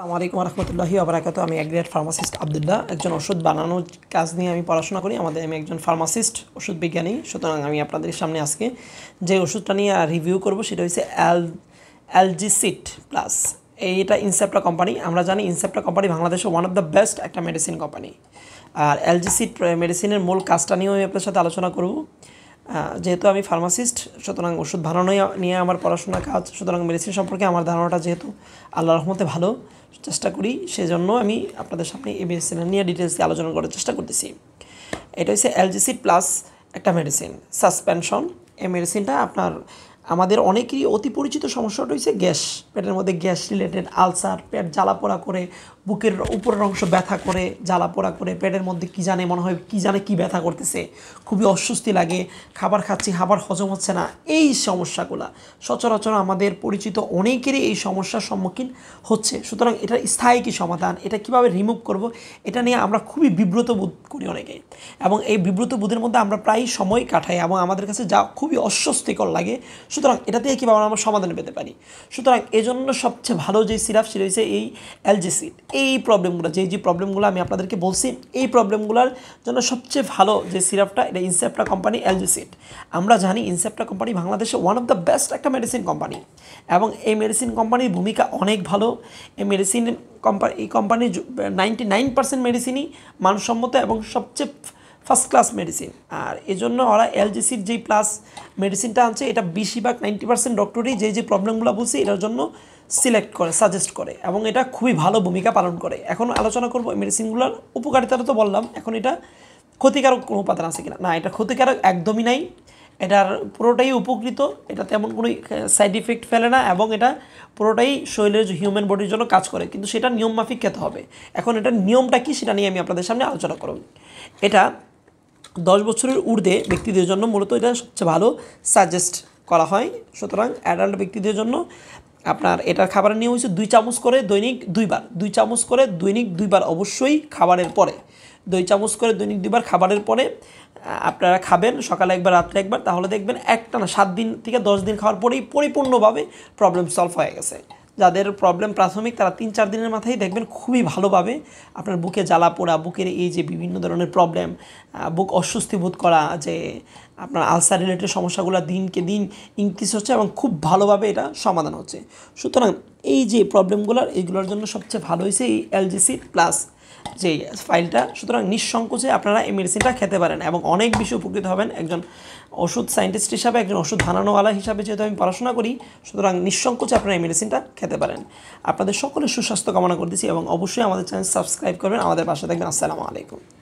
আসসালামু আলাইকুম রহমতুল্লাহি আবরাকাত আমি অ্যাগ্রেড ফার্মাসিস্ট আবদুল্লাহ একজন ওষুধ বানানোর কাজ নিয়ে আমি পড়াশোনা করি আমাদের আমি একজন ফার্মাসিস্ট ওষুধ বিজ্ঞানী সুতরাং আমি আপনাদের সামনে আজকে যে ওষুধটা নিয়ে রিভিউ করব সেটা হচ্ছে অ্যাল অ্যালজিসিট প্লাস এইটা ইনসেপ্টা কোম্পানি আমরা জানি ইনসেপ্টা কোম্পানি বাংলাদেশের ওয়ান অফ দ্য বেস্ট একটা মেডিসিন কোম্পানি আর অ্যালজিসিট মেডিসিনের মূল কাজটা নিয়েও আমি আপনার সাথে আলোচনা করব যেহেতু আমি ফার্মাসিস্ট সুতরাং ওষুধ বানানো নিয়ে আমার পড়াশোনা কাজ সুতরাং মেডিসিন সম্পর্কে আমার ধারণাটা যেহেতু আল্লাহ রহমতে ভালো চেষ্টা করি সেজন্য আমি আপনাদের সামনে এই মেডিসিন নিয়ে ডিটেলসে আলোচনা করার চেষ্টা করতেছি এটা হচ্ছে এলজিসি প্লাস একটা মেডিসিন সাসপেনশন এই মেডিসিনটা আপনার আমাদের অনেকেরই অতি পরিচিত সমস্যাটা হচ্ছে গ্যাস পেটের মধ্যে গ্যাস রিলেটেড আলসার পেট জ্বালা পোড়া করে বুকের উপরের অংশ ব্যথা করে জ্বালা পোড়া করে পেটের মধ্যে কী জানে মনে হয় কী জানে কি ব্যথা করতেছে খুবই অস্বস্তি লাগে খাবার খাচ্ছি খাবার হজম হচ্ছে না এই সমস্যাগুলো সচরাচর আমাদের পরিচিত অনেকেরই এই সমস্যার সম্মুখীন হচ্ছে সুতরাং এটা স্থায়ী কি সমাধান এটা কিভাবে রিমুভ করব এটা নিয়ে আমরা খুবই বিব্রত বোধ করি অনেকে এবং এই বিব্রত বোধের মধ্যে আমরা প্রায় সময় কাটাই এবং আমাদের কাছে যা খুবই অস্বস্তিকর লাগে সুতরাং এটা থেকে কীভাবে আমরা সমাধান পেতে পারি সুতরাং এজন্য সবচেয়ে ভালো যে সিরাপ সেটা হচ্ছে এই অ্যালজেসিড এই প্রবলেমগুলো যে যে প্রবলেমগুলো আমি আপনাদেরকে বলছি এই প্রবলেমগুলোর জন্য সবচেয়ে ভালো যে সিরাপটা এটা ইনসেপ্টা কোম্পানি অ্যালজিসিট আমরা জানি ইনসেপ্টা কোম্পানি বাংলাদেশে ওয়ান অফ দ্য বেস্ট একটা মেডিসিন কোম্পানি এবং এই মেডিসিন কোম্পানির ভূমিকা অনেক ভালো এই মেডিসিন কোম্পানি এই কোম্পানির নাইনটি নাইন পার্সেন্ট মেডিসিনই মানসম্মত এবং সবচেয়ে ফার্স্ট ক্লাস মেডিসিন আর এজন্য ওরা এলজিসির যেই প্লাস মেডিসিনটা আনছে এটা বেশিরভাগ নাইনটি পার্সেন্ট ডক্টরই যে যে প্রবলেমগুলো বলছে এটার জন্য সিলেক্ট করে সাজেস্ট করে এবং এটা খুবই ভালো ভূমিকা পালন করে এখন আলোচনা করবো মেডিসিনগুলোর উপকারিতাটা তো বললাম এখন এটা ক্ষতিকারক কোনো উপাদান আছে কিনা না এটা ক্ষতিকারক একদমই নাই এটার পুরোটাই উপকৃত এটা তেমন কোনো সাইড ইফেক্ট ফেলে না এবং এটা পুরোটাই শরীরের হিউম্যান বডির জন্য কাজ করে কিন্তু সেটা নিয়মমাফিক খেতে হবে এখন এটা নিয়মটা কী সেটা নিয়ে আমি আপনাদের সামনে আলোচনা করব এটা দশ বছরের ঊর্ধ্বে ব্যক্তিদের জন্য মূলত এটা সবচেয়ে ভালো সাজেস্ট করা হয় সুতরাং অ্যাডাল্ট ব্যক্তিদের জন্য আপনার এটার খাবারের নিয়ম হচ্ছে দুই চামচ করে দৈনিক দুইবার দুই চামচ করে দৈনিক দুইবার অবশ্যই খাবারের পরে দুই চামচ করে দৈনিক দুইবার খাবারের পরে আপনারা খাবেন সকালে একবার রাত্রে একবার তাহলে দেখবেন একটা না সাত দিন থেকে দশ দিন খাওয়ার পরেই পরিপূর্ণভাবে প্রবলেম সলভ হয়ে গেছে যাদের প্রবলেম প্রাথমিক তারা তিন চার দিনের মাথায় দেখবেন খুবই ভালোভাবে আপনার বুকে জ্বালা পোড়া বুকের এই যে বিভিন্ন ধরনের প্রবলেম বুক অস্বস্তি বোধ করা যে আপনার আলসার রিলেটেড সমস্যাগুলো দিনকে দিন ইনক্রিজ হচ্ছে এবং খুব ভালোভাবে এটা সমাধান হচ্ছে সুতরাং এই যে প্রবলেমগুলোর এইগুলোর জন্য সবচেয়ে ভালো হয়েছে এই এলজিসি প্লাস যে ফাইলটা সুতরাং নিঃসংকোচে আপনারা এই মেডিসিনটা খেতে পারেন এবং অনেক বেশি উপকৃত হবেন একজন ওষুধ সায়েন্টিস্ট হিসাবে একজন ওষুধ বানানোওয়ালা হিসাবে যেহেতু আমি পড়াশোনা করি সুতরাং নিঃসংকোচে আপনারা এই মেডিসিনটা খেতে পারেন আপনাদের সকলের সুস্বাস্থ্য কামনা করতেছি এবং অবশ্যই আমাদের চ্যানেল সাবস্ক্রাইব করবেন আমাদের পাশে থাকবেন আসসালামু আলাইকুম